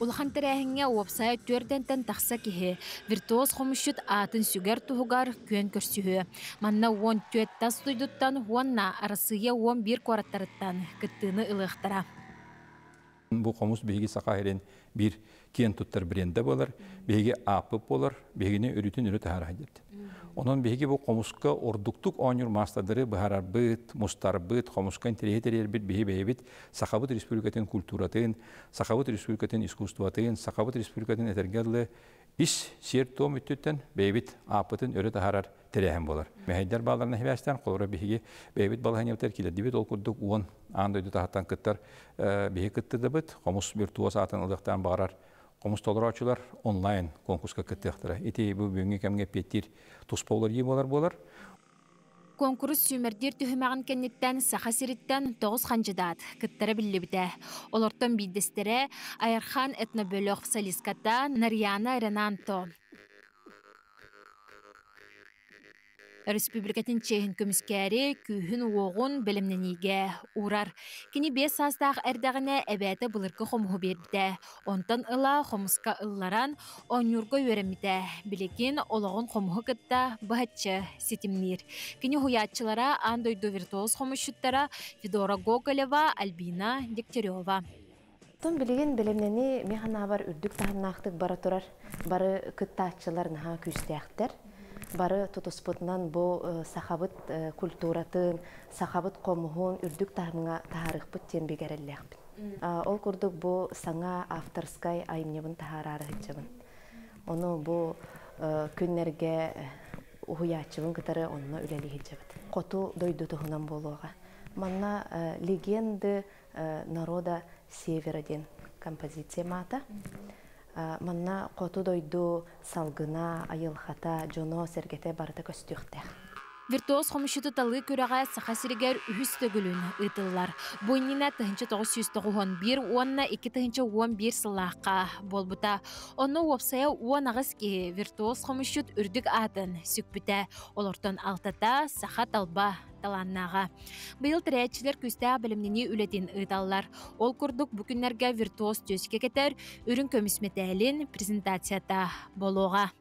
Улхан тәрәһеңе уапсайы тән тақса кеһе, виртуоз хомушут атын сүгер тухугар көн көрсігі. Манна уон төттәс туйдуттан уонна арасыя уон бир кораттарыттан кыттыны ылыхтара. Бу қомус беге сақайрен бір кен туттар бренді болар, беге апып болар, бегіне үрітін үрі тағара депті. Оның беге бұл қомусқа ордуктук оңыр мастадыры бұхарар бұт, мұстар бұт, қомусқан тірейтерер бұт, беге бейбіт Сақабыт республикатын культуратын, Сақабыт республикатын искусстватын, Сақабыт республикатын Biz siyir tuğum üttütten beybit apıtın örü taharar terehen болар. Mehaydar bağlarına hivaçtan kolora bihigi beybit balhan yavtar kile dibit ol kurduk uon anda ödü tahattan kıttar bihi kıttı dıbıt. Komus bir tuğu saatan ılıqtan bağırar. Komus toluracılar online konkurska конкурс сүмердир түһүмәгән кеннеттән сахасириттән тоғыз ханжыдат кыттары биллибитә. Олортон бидестере Айырхан этнобөлөк солистката Нарьяна Ренанто республикатын чейін көміскәрі күйін оғын білімненіге урар. Кені бес састақ әрдағына әбәті бұлырқы қомғы берді. Онтан ұла қомысқа ұлларан оңюрғы өрімді. Білекен олығын қомғы кітті батча сетімнер. Кені хуятчылара андойду виртуоз қомышыттара Федора Гоголева, Альбина Дегтярева. Тұн билигин билемнени механа бар үрдүк тахнахтык бара турар, бары кыттаачылар наха бары тутуспутнан бу э, сахабыт э, культуратын сахабыт комуһун үрдүк тахмыңа тахарыхпыт тен ол курдук бу саңа авторскай айымнебын тахарарыхчыбын Оны бу э, күннерге уһуячыбын кытары онно үлелихичебит коту дойдутухунан болуга манна легенды народа севера ден композиция мата манна котудойду салгына айылхата жоно сергете виртуоз хомушуту талы күрәгә сирегер үһүс төгүлүн ытыллар. Буйнина 1991 онна бир сыллааққа болбута. ону уопсая уанагыз ки виртуоз хомушут үрдүк атын сүкпүтә. Олортон алтата саха талба таланнаға. Быйыл тірәтшілер күсте білімнені үлетин ыталлар Ол күрдік бүкіннерге виртуоз төске кетер, үрүн үрін көмісметәлін презентацията болоға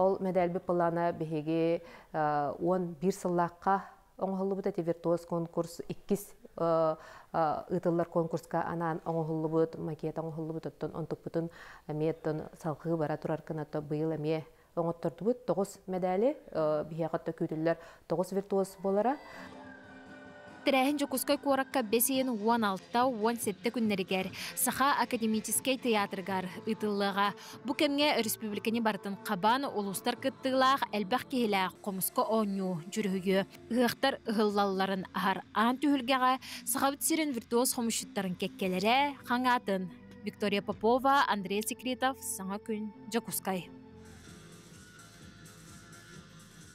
ол медальбі пыланы беге он бир сыллаққа оңғылыбыт эти виртуоз конкурс иккис конкурсқа конкурска анан оңғылыбыт макет оңғылы оңғылыбыт оттон онтукбутун меттон салқы бара бұйыл әме оңғыттырды эме оңоттордубут тогуз бігі бияхатта күтүллер тогуз виртуоз болара Тірәхін жокускай куоракка бесейін 16-та уан ті күннерігер Саха академический театргар ұйтылыға. Бұ кәмге республикені бартын қабан улустар күттілақ әлбәқ кейлә қомысқы оңю жүрігі. Үғықтар ғыллаларын ағар аң түхілгеға саха сирен виртуоз хомышыттарын кеккелері қаңатын. Виктория Попова, Андрей Секретов, Саңа күн, Джакускай.